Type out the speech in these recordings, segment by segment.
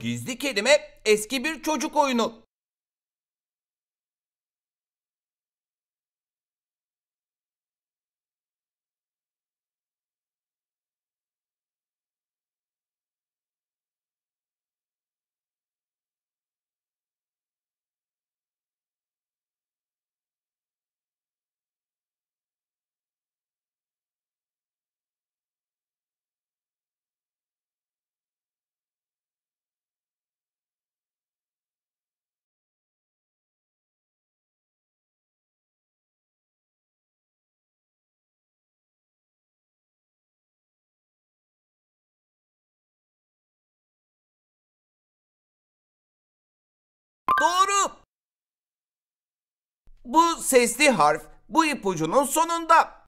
gizli kelime eski bir çocuk oyunu. Doğru. Bu sesli harf bu ipucunun sonunda.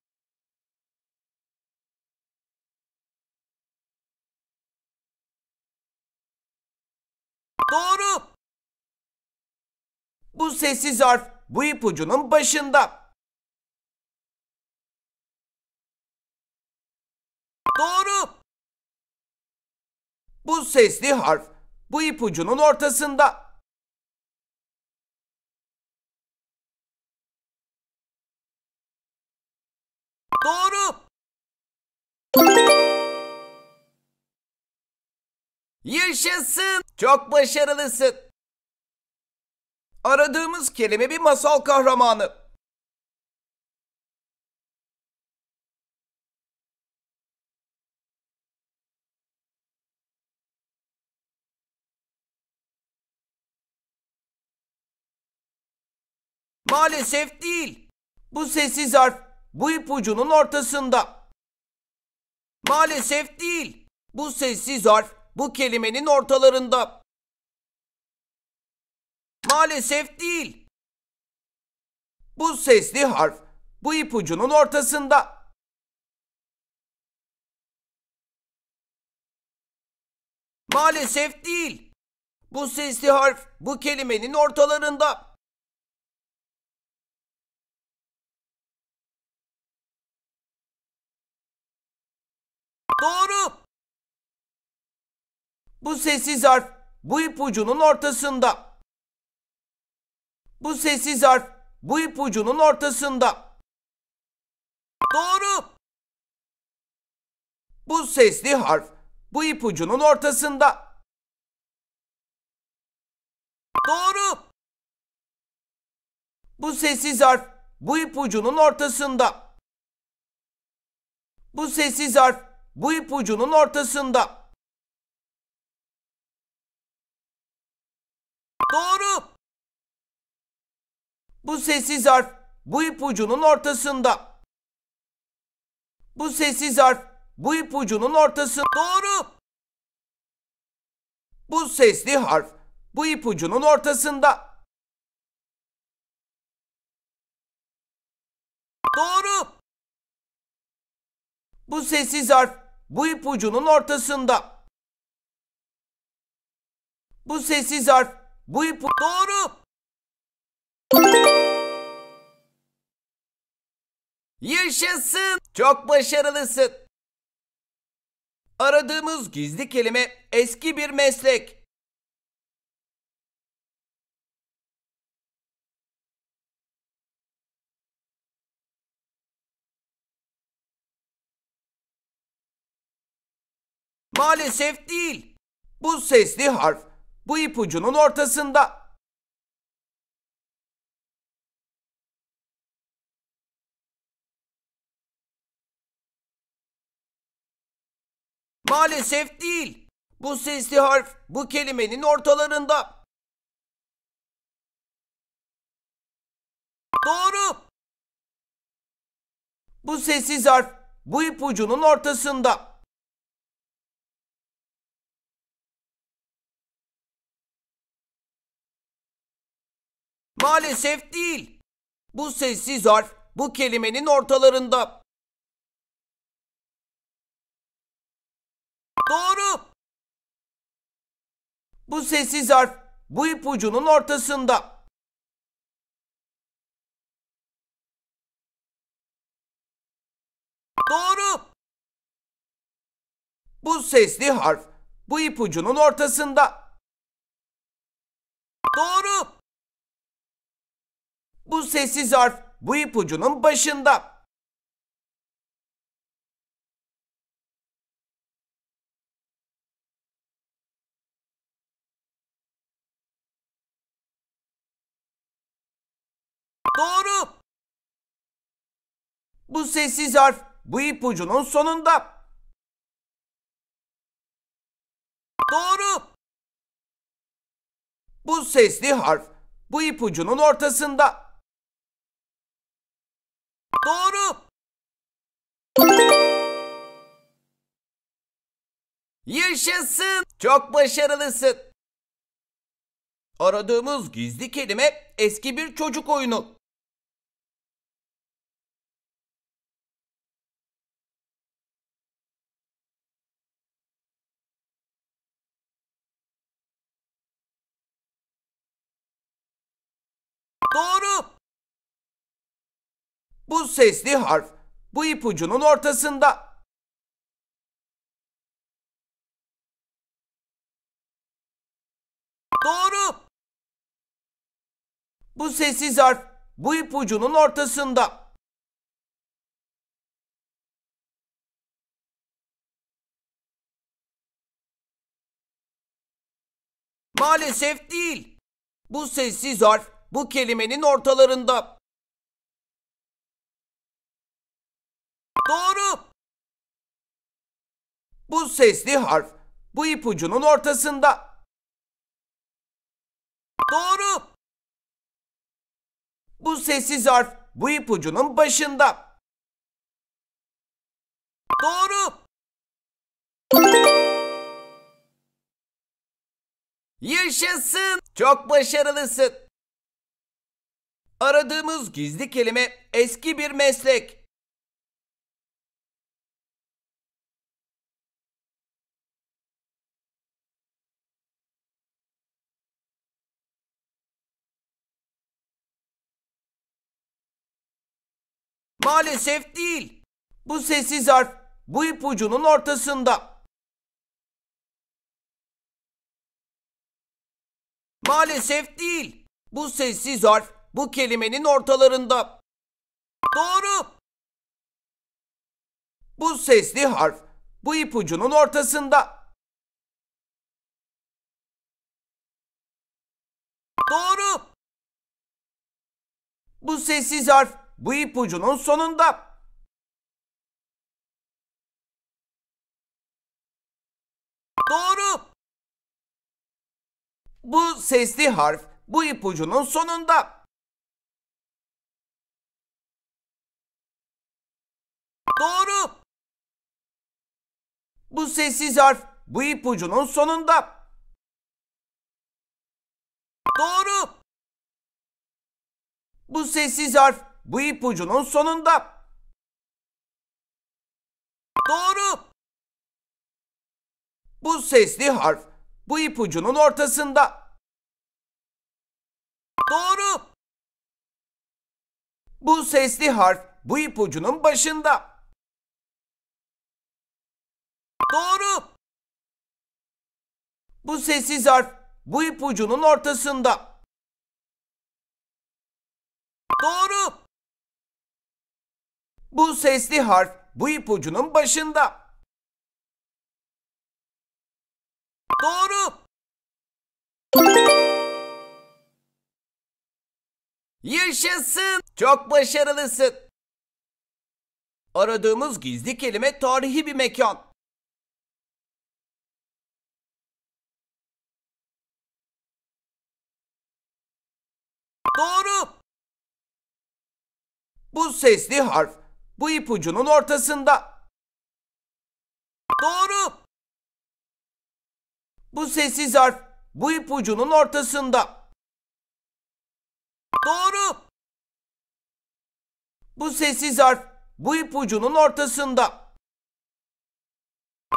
Doğru. Bu sessiz harf bu ipucunun başında. Doğru. Bu sesli harf bu ipucunun ortasında. Yaşasın! Çok başarılısın. Aradığımız kelime bir masal kahramanı. Maalesef değil. Bu sessiz harf bu ipucunun ortasında. Maalesef değil. Bu sessiz harf bu kelimenin ortalarında. Maalesef değil. Bu sesli harf bu ipucunun ortasında. Maalesef değil. Bu sesli harf bu kelimenin ortalarında. Doğru. Bu sessiz harf bu ipucunun ortasında. Bu sessiz harf bu ipucunun ortasında. Doğru. Bu sesli harf bu ipucunun ortasında. Doğru. Bu sessiz harf bu ipucunun ortasında. Bu sessiz harf bu ipucunun ortasında. Doğru. Bu sessiz harf bu ipucunun ortasında. Bu sessiz harf bu ipucunun ortasında. Doğru. Bu sesli harf bu ipucunun ortasında. Doğru. Bu sessiz harf bu ipucunun ortasında. Bu sessiz harf bu ipu doğru. Yaşasın. Çok başarılısın. Aradığımız gizli kelime eski bir meslek. Maalesef değil. Bu sesli harf bu ipucunun ortasında. Maalesef değil. Bu sesli harf bu kelimenin ortalarında. Doğru. Bu sessiz harf bu ipucunun ortasında. Maalesef değil. Bu sessiz harf bu kelimenin ortalarında. Doğru. Bu sessiz harf bu ipucunun ortasında. Doğru. Bu sesli harf bu ipucunun ortasında. Doğru. Bu sessiz harf bu ipucunun başında. Doğru. Bu sessiz harf bu ipucunun sonunda. Doğru. Bu sesli harf bu ipucunun ortasında. Doğru. Yaşasın. Çok başarılısın. Aradığımız gizli kelime eski bir çocuk oyunu. Doğru. Bu sesli harf bu ipucunun ortasında. Doğru. Bu sessiz harf bu ipucunun ortasında. Maalesef değil. Bu sessiz harf bu kelimenin ortalarında. Doğru. Bu sesli harf bu ipucunun ortasında. Doğru. Bu sessiz harf bu ipucunun başında. Doğru. Yaşasın. Çok başarılısın. Aradığımız gizli kelime eski bir meslek. Maalesef değil. Bu sessiz harf bu ipucunun ortasında. Maalesef değil. Bu sessiz harf bu kelimenin ortalarında. Doğru. Bu sesli harf bu ipucunun ortasında. Doğru. Bu sessiz harf bu ipucunun sonunda Doğru. Bu sesli harf bu ipucunun sonunda. Doğru. Bu sessiz harf bu ipucunun sonunda. Doğru. Bu sessiz harf bu ipucunun sonunda. Doğru. Bu sesli harf bu ipucunun ortasında. Doğru. Bu sesli harf bu ipucunun başında. Doğru. Bu sessiz harf bu ipucunun ortasında. Doğru. Bu sesli harf bu ipucunun başında. Doğru. Yaşasın. Çok başarılısın. Aradığımız gizli kelime tarihi bir mekan. Doğru. Bu sesli harf bu ipucunun ortasında. Doğru. Bu sessiz harf bu ipucunun ortasında. Doğru. Bu sessiz harf bu ipucunun ortasında.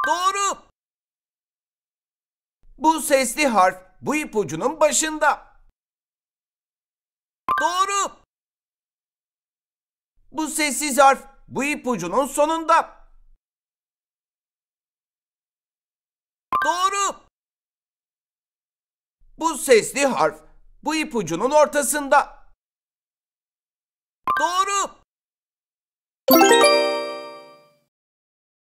Doğru. Bu sesli harf bu ipucunun başında. Doğru. Bu sessiz harf bu ipucunun sonunda. Doğru. Bu sesli harf bu ipucunun ortasında. Doğru.